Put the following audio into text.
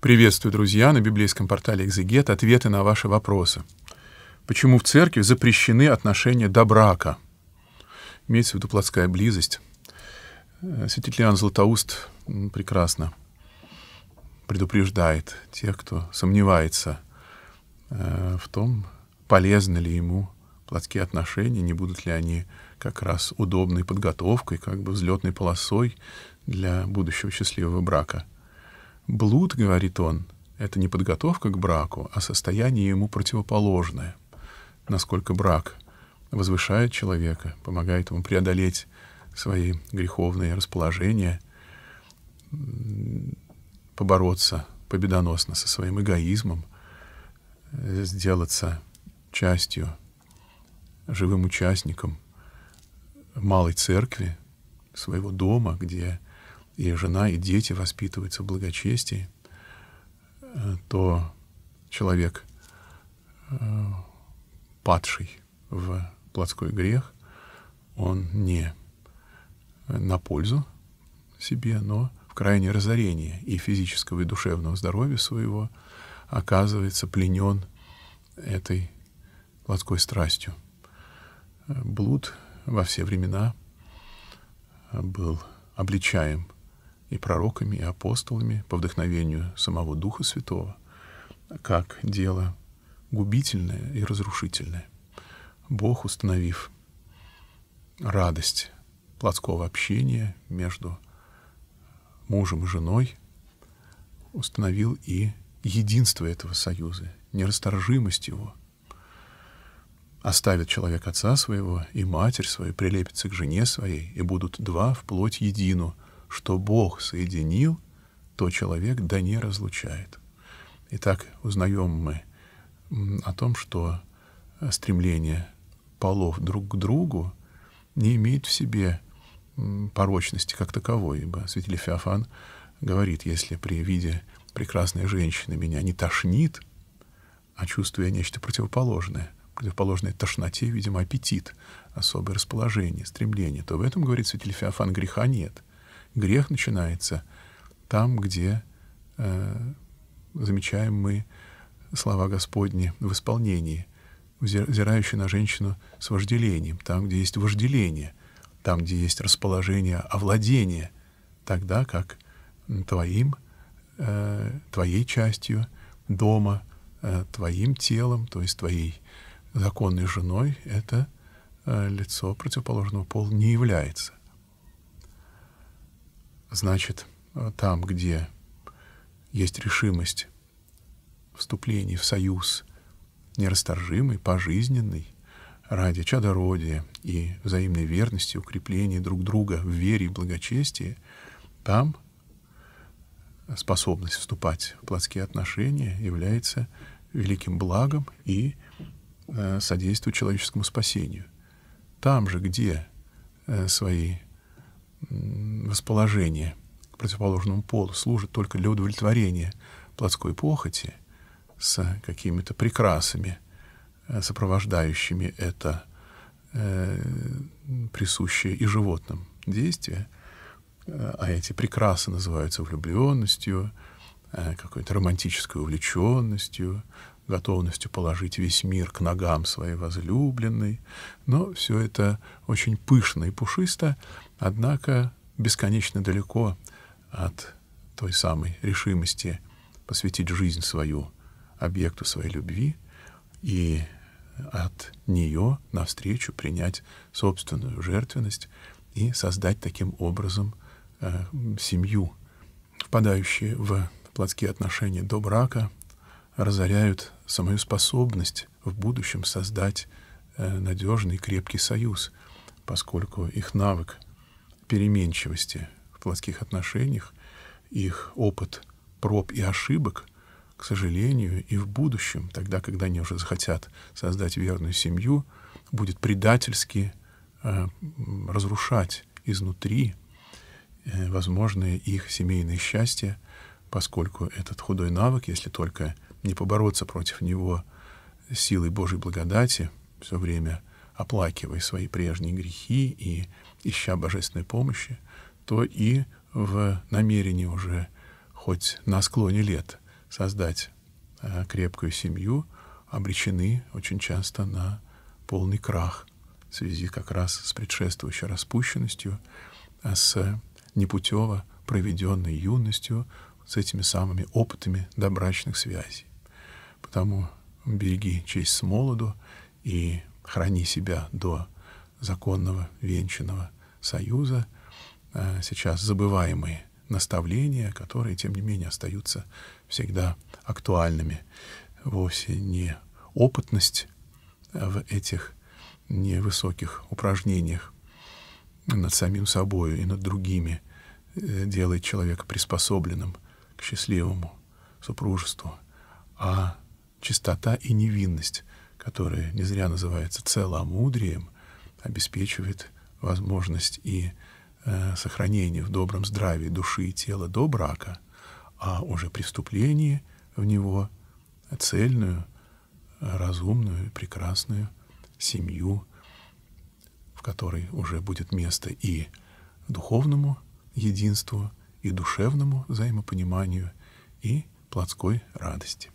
Приветствую, друзья, на библейском портале «Экзегет» ответы на ваши вопросы. Почему в церкви запрещены отношения до брака? Имеется в виду плотская близость. Э, святитель Иоанн Златоуст прекрасно предупреждает тех, кто сомневается э, в том, полезны ли ему плотские отношения, не будут ли они как раз удобной подготовкой, как бы взлетной полосой для будущего счастливого брака – Блуд, говорит он, это не подготовка к браку, а состояние ему противоположное, насколько брак возвышает человека, помогает ему преодолеть свои греховные расположения, побороться победоносно со своим эгоизмом, сделаться частью, живым участником малой церкви, своего дома, где и жена, и дети воспитываются в благочестии, э, то человек, э, падший в плотской грех, он не э, на пользу себе, но в крайнее разорение и физического, и душевного здоровья своего оказывается пленен этой плотской страстью. Блуд во все времена был обличаем и пророками, и апостолами по вдохновению самого Духа Святого, как дело губительное и разрушительное. Бог, установив радость плотского общения между мужем и женой, установил и единство этого союза, нерасторжимость его. Оставит человек отца своего и матерь свою, прилепится к жене своей, и будут два в плоть едину, что Бог соединил, то человек да не разлучает. Итак, узнаем мы о том, что э, стремление полов друг к другу не имеет в себе порочности как таковой, ибо святитель Феофан говорит, если при виде прекрасной женщины меня не тошнит, а чувствую я нечто противоположное, противоположное тошноте, видимо, аппетит, особое расположение, стремление, то в этом, говорит святитель Феофан, греха нет — Грех начинается там, где э, замечаем мы слова Господни в исполнении, взирающие на женщину с вожделением, там, где есть вожделение, там, где есть расположение, овладение, тогда как твоим, э, твоей частью дома, э, твоим телом, то есть твоей законной женой, это э, лицо противоположного пола не является. Значит, э, там, где есть решимость вступлений в союз нерасторжимый, пожизненный, ради чадородия и взаимной верности, укрепления друг друга в вере и благочестии, там способность вступать в плотские отношения является великим благом и э, содействует человеческому спасению. Там же, где э, свои расположение к противоположному полу служит только для удовлетворения плотской похоти с какими-то прекрасами, э, сопровождающими это э, присущее и животным действие, э, а эти прекрасы называются влюбленностью, э, какой-то романтической увлеченностью, готовностью положить весь мир к ногам своей возлюбленной. Но все это очень пышно и пушисто, однако бесконечно далеко от той самой решимости посвятить жизнь свою объекту своей любви и от нее навстречу принять собственную жертвенность и создать таким образом э, семью, впадающие в плотские отношения до брака — разоряют самую способность в будущем создать э, надежный и крепкий союз, поскольку их навык переменчивости в плотских отношениях, их опыт проб и ошибок, к сожалению, и в будущем, тогда, когда они уже захотят создать верную семью, будет предательски э, разрушать изнутри э, возможное их семейное счастье, поскольку этот худой навык, если только не побороться против него силой Божьей благодати, все время оплакивая свои прежние грехи и ища божественной помощи, то и в намерении уже хоть на склоне лет создать э, крепкую семью, обречены очень часто на полный крах в связи как раз с предшествующей распущенностью, а с непутево проведенной юностью, с этими самыми опытами добрачных связей. Потому береги честь с молоду и храни себя до законного венчанного союза. А сейчас забываемые наставления, которые, тем не менее, остаются всегда актуальными. Вовсе не опытность а в этих невысоких упражнениях над самим собою и над другими э, делает человека приспособленным к счастливому супружеству, а чистота и невинность, которая не зря называется целомудрием, обеспечивает возможность и э, сохранение в добром здравии души и тела до брака, а уже при вступлении в него цельную, разумную, прекрасную семью, в которой уже будет место и духовному единству, и душевному взаимопониманию, и плотской радости.